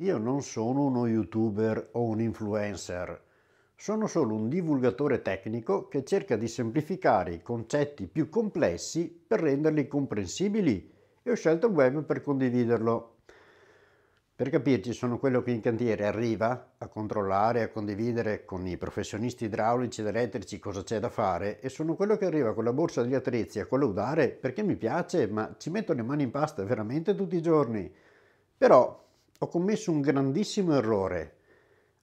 Io non sono uno youtuber o un influencer, sono solo un divulgatore tecnico che cerca di semplificare i concetti più complessi per renderli comprensibili e ho scelto il web per condividerlo. Per capirci sono quello che in cantiere arriva a controllare, a condividere con i professionisti idraulici ed elettrici cosa c'è da fare e sono quello che arriva con la borsa degli attrezzi a collaudare perché mi piace ma ci metto le mani in pasta veramente tutti i giorni. Però ho commesso un grandissimo errore.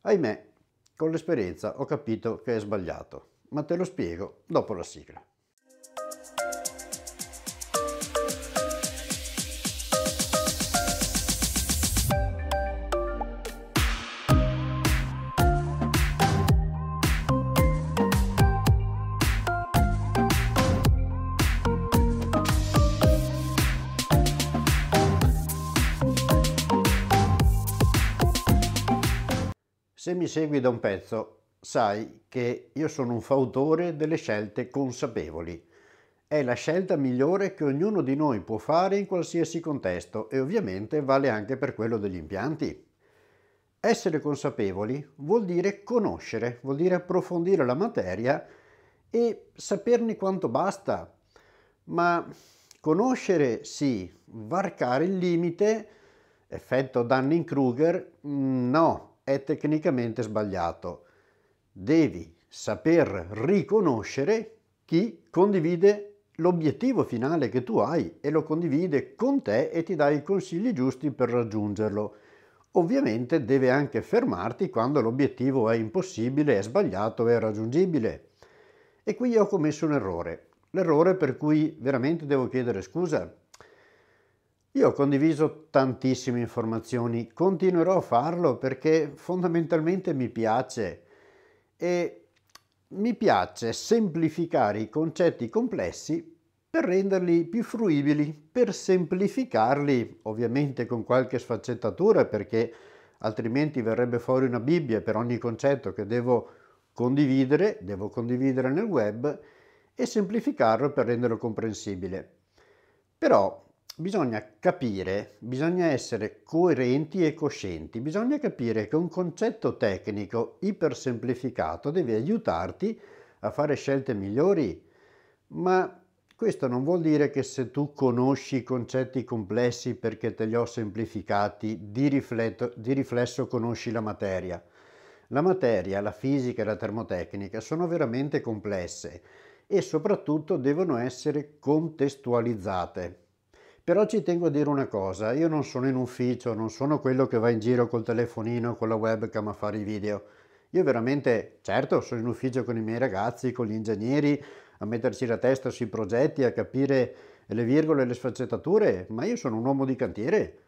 Ahimè, con l'esperienza ho capito che è sbagliato, ma te lo spiego dopo la sigla. Se mi segui da un pezzo, sai che io sono un fautore delle scelte consapevoli. È la scelta migliore che ognuno di noi può fare in qualsiasi contesto e ovviamente vale anche per quello degli impianti. Essere consapevoli vuol dire conoscere, vuol dire approfondire la materia e saperne quanto basta. Ma conoscere sì, varcare il limite, effetto Dunning-Kruger, mm, no è tecnicamente sbagliato. Devi saper riconoscere chi condivide l'obiettivo finale che tu hai e lo condivide con te e ti dà i consigli giusti per raggiungerlo. Ovviamente deve anche fermarti quando l'obiettivo è impossibile, è sbagliato, è raggiungibile. E qui ho commesso un errore, l'errore per cui veramente devo chiedere scusa io ho condiviso tantissime informazioni, continuerò a farlo perché fondamentalmente mi piace e mi piace semplificare i concetti complessi per renderli più fruibili, per semplificarli, ovviamente con qualche sfaccettatura perché altrimenti verrebbe fuori una Bibbia per ogni concetto che devo condividere, devo condividere nel web e semplificarlo per renderlo comprensibile. Però bisogna capire, bisogna essere coerenti e coscienti, bisogna capire che un concetto tecnico ipersemplificato deve aiutarti a fare scelte migliori, ma questo non vuol dire che se tu conosci concetti complessi perché te li ho semplificati, di, rifletto, di riflesso conosci la materia. La materia, la fisica e la termotecnica sono veramente complesse e soprattutto devono essere contestualizzate però ci tengo a dire una cosa, io non sono in ufficio, non sono quello che va in giro col telefonino, con la webcam a fare i video. Io veramente, certo, sono in ufficio con i miei ragazzi, con gli ingegneri, a metterci la testa sui progetti, a capire le virgole e le sfaccettature, ma io sono un uomo di cantiere.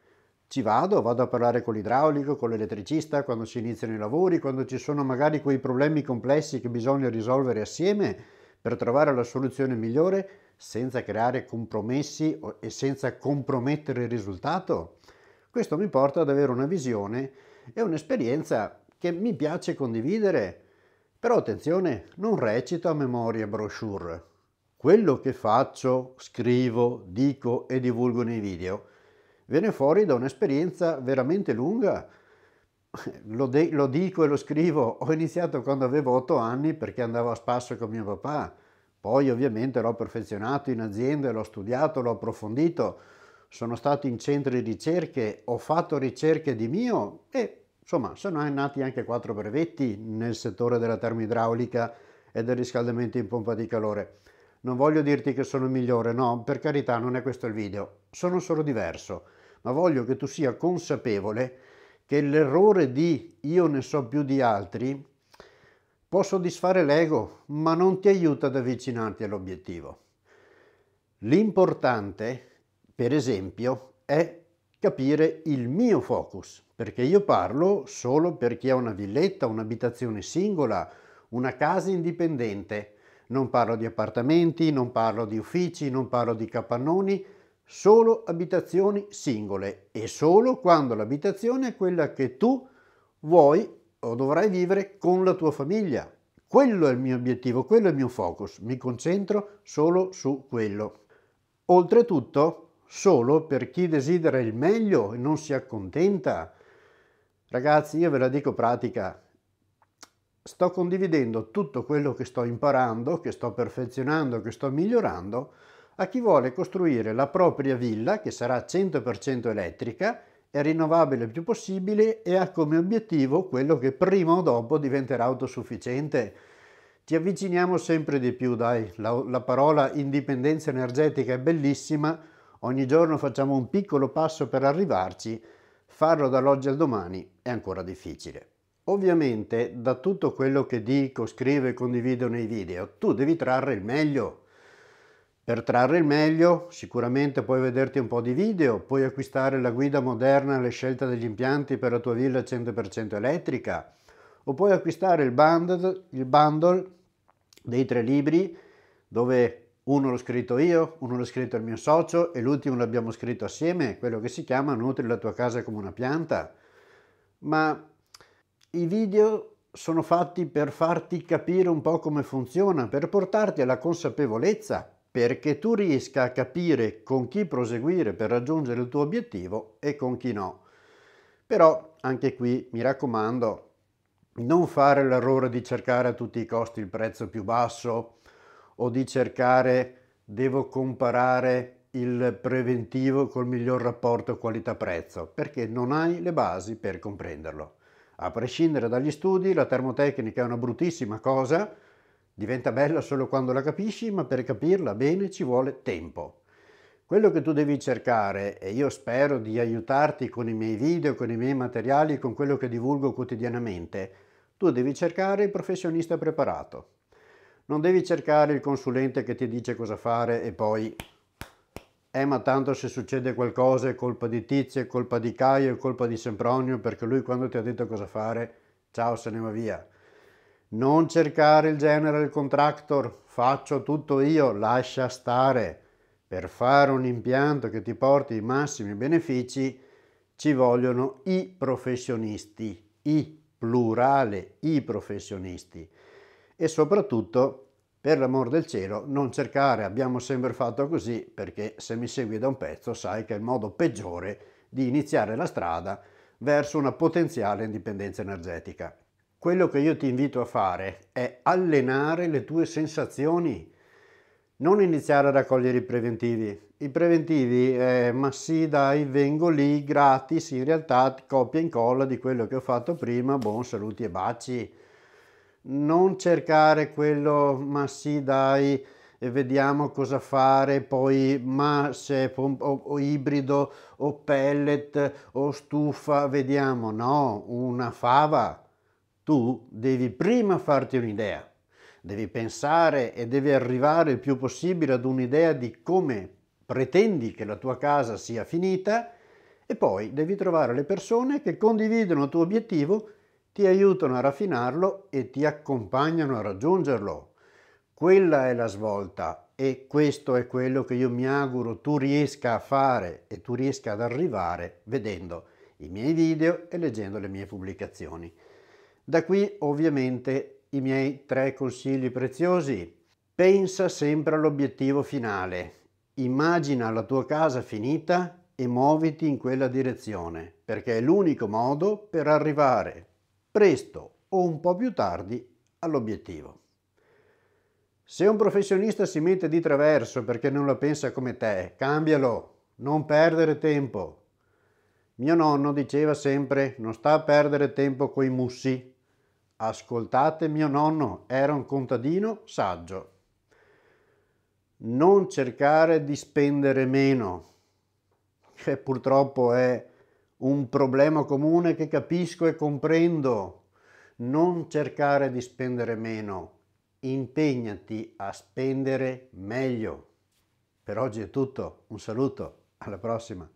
Ci vado, vado a parlare con l'idraulico, con l'elettricista, quando si iniziano i lavori, quando ci sono magari quei problemi complessi che bisogna risolvere assieme per trovare la soluzione migliore senza creare compromessi e senza compromettere il risultato? Questo mi porta ad avere una visione e un'esperienza che mi piace condividere. Però attenzione, non recito a memoria brochure. Quello che faccio, scrivo, dico e divulgo nei video viene fuori da un'esperienza veramente lunga lo, de- lo, dico e lo scrivo, ho iniziato quando avevo 8 anni perché andavo a spasso con mio papà, poi ovviamente l'ho perfezionato in azienda, l'ho studiato, l'ho approfondito, sono stato in centri di ricerche, ho fatto ricerche di mio e insomma sono nati anche quattro brevetti nel settore della termoidraulica e del riscaldamento in pompa di calore. Non voglio dirti che sono migliore, no, per carità non è questo il video, sono solo diverso, ma voglio che tu sia consapevole che l'errore di io ne so più di altri può soddisfare l'ego, ma non ti aiuta ad avvicinarti all'obiettivo. L'importante, per esempio, è capire il mio focus, perché io parlo solo per chi ha una villetta, un'abitazione singola, una casa indipendente. Non parlo di appartamenti, non parlo di uffici, non parlo di capannoni, solo abitazioni singole e solo quando l'abitazione è quella che tu vuoi o dovrai vivere con la tua famiglia. Quello è il mio obiettivo, quello è il mio focus, mi concentro solo su quello. Oltretutto, solo per chi desidera il meglio e non si accontenta. Ragazzi, io ve la dico pratica, sto condividendo tutto quello che sto imparando, che sto perfezionando, che sto migliorando a chi vuole costruire la propria villa che sarà 100% elettrica, e rinnovabile il più possibile e ha come obiettivo quello che prima o dopo diventerà autosufficiente. Ti avviciniamo sempre di più, dai, la, la parola indipendenza energetica è bellissima, ogni giorno facciamo un piccolo passo per arrivarci, farlo dall'oggi al domani è ancora difficile. Ovviamente da tutto quello che dico, scrivo e condivido nei video tu devi trarre il meglio. Per trarre il meglio sicuramente puoi vederti un po' di video, puoi acquistare la guida moderna alle scelte degli impianti per la tua villa 100% elettrica o puoi acquistare il bundle, il bundle dei tre libri dove uno l'ho scritto io, uno l'ho scritto il mio socio e l'ultimo l'abbiamo scritto assieme, quello che si chiama Nutri la tua casa come una pianta. Ma i video sono fatti per farti capire un po' come funziona, per portarti alla consapevolezza perché tu riesca a capire con chi proseguire per raggiungere il tuo obiettivo e con chi no. Però anche qui mi raccomando, non fare l'errore di cercare a tutti i costi il prezzo più basso o di cercare devo comparare il preventivo col miglior rapporto qualità-prezzo, perché non hai le basi per comprenderlo. A prescindere dagli studi, la termotecnica è una bruttissima cosa, Diventa bella solo quando la capisci, ma per capirla bene ci vuole tempo. Quello che tu devi cercare, e io spero di aiutarti con i miei video, con i miei materiali, con quello che divulgo quotidianamente, tu devi cercare il professionista preparato. Non devi cercare il consulente che ti dice cosa fare e poi eh ma tanto se succede qualcosa è colpa di Tizio, è colpa di Caio, è colpa di Sempronio perché lui quando ti ha detto cosa fare, ciao se ne va via. Non cercare il general contractor, faccio tutto io, lascia stare. Per fare un impianto che ti porti i massimi benefici ci vogliono i professionisti, i plurale, i professionisti. E soprattutto, per l'amor del cielo, non cercare abbiamo sempre fatto così, perché se mi segui da un pezzo sai che è il modo peggiore di iniziare la strada verso una potenziale indipendenza energetica. Quello che io ti invito a fare è allenare le tue sensazioni, non iniziare a raccogliere i preventivi. I preventivi, eh, ma sì dai, vengo lì gratis, in realtà copia e incolla di quello che ho fatto prima, buon saluti e baci. Non cercare quello, ma sì dai, e vediamo cosa fare, poi ma se pomp- o, o ibrido o pellet o stufa, vediamo, no, una fava tu devi prima farti un'idea, devi pensare e devi arrivare il più possibile ad un'idea di come pretendi che la tua casa sia finita e poi devi trovare le persone che condividono il tuo obiettivo, ti aiutano a raffinarlo e ti accompagnano a raggiungerlo. Quella è la svolta e questo è quello che io mi auguro tu riesca a fare e tu riesca ad arrivare vedendo i miei video e leggendo le mie pubblicazioni. Da qui ovviamente i miei tre consigli preziosi. Pensa sempre all'obiettivo finale, immagina la tua casa finita e muoviti in quella direzione, perché è l'unico modo per arrivare presto o un po' più tardi all'obiettivo. Se un professionista si mette di traverso perché non la pensa come te, cambialo, non perdere tempo. Mio nonno diceva sempre non sta a perdere tempo coi mussi, Ascoltate mio nonno, era un contadino saggio. Non cercare di spendere meno, che purtroppo è un problema comune che capisco e comprendo. Non cercare di spendere meno, impegnati a spendere meglio. Per oggi è tutto, un saluto, alla prossima.